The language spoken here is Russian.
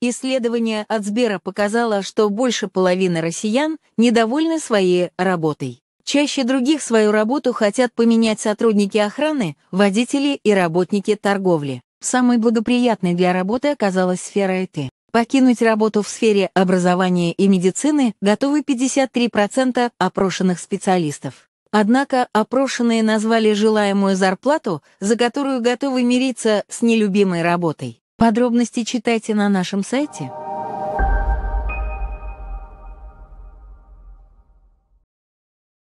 Исследование от Сбера показало, что больше половины россиян недовольны своей работой. Чаще других свою работу хотят поменять сотрудники охраны, водители и работники торговли. Самой благоприятной для работы оказалась сфера IT. Покинуть работу в сфере образования и медицины готовы 53% опрошенных специалистов. Однако опрошенные назвали желаемую зарплату, за которую готовы мириться с нелюбимой работой. Подробности читайте на нашем сайте.